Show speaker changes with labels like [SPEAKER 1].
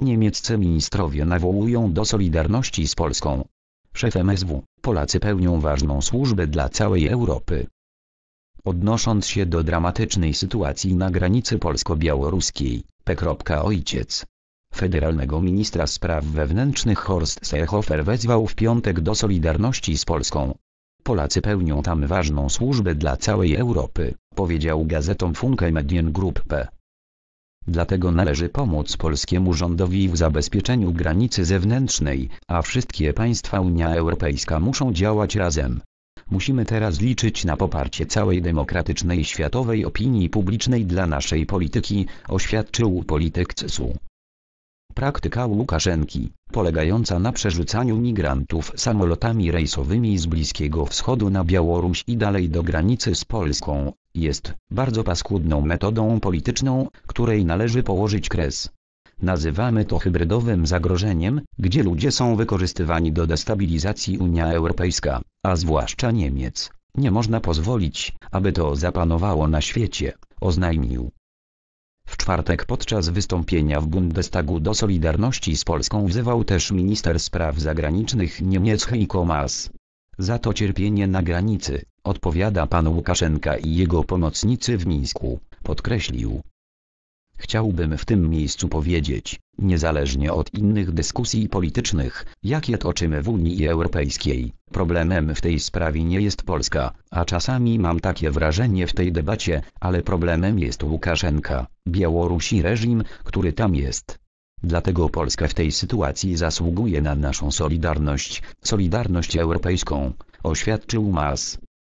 [SPEAKER 1] Niemieccy ministrowie nawołują do solidarności z Polską. Szef MSW, Polacy pełnią ważną służbę dla całej Europy. Odnosząc się do dramatycznej sytuacji na granicy polsko-białoruskiej, P. Ojciec. Federalnego ministra spraw wewnętrznych Horst Seehofer wezwał w piątek do solidarności z Polską. Polacy pełnią tam ważną służbę dla całej Europy, powiedział gazetom Funke P. Dlatego należy pomóc polskiemu rządowi w zabezpieczeniu granicy zewnętrznej, a wszystkie państwa Unia Europejska muszą działać razem. Musimy teraz liczyć na poparcie całej demokratycznej światowej opinii publicznej dla naszej polityki, oświadczył polityk CSU. Praktyka Łukaszenki, polegająca na przerzucaniu migrantów samolotami rejsowymi z Bliskiego Wschodu na Białoruś i dalej do granicy z Polską, jest bardzo paskudną metodą polityczną, której należy położyć kres. Nazywamy to hybrydowym zagrożeniem, gdzie ludzie są wykorzystywani do destabilizacji Unia Europejska, a zwłaszcza Niemiec. Nie można pozwolić, aby to zapanowało na świecie, oznajmił. W czwartek podczas wystąpienia w Bundestagu do Solidarności z Polską wzywał też minister spraw zagranicznych Niemiec Heiko Maas. Za to cierpienie na granicy, Odpowiada pan Łukaszenka i jego pomocnicy w Mińsku, podkreślił. Chciałbym w tym miejscu powiedzieć, niezależnie od innych dyskusji politycznych, jakie toczymy w Unii Europejskiej, problemem w tej sprawie nie jest Polska, a czasami mam takie wrażenie w tej debacie, ale problemem jest Łukaszenka, Białorusi reżim, który tam jest. Dlatego Polska w tej sytuacji zasługuje na naszą solidarność, solidarność europejską, oświadczył Mas.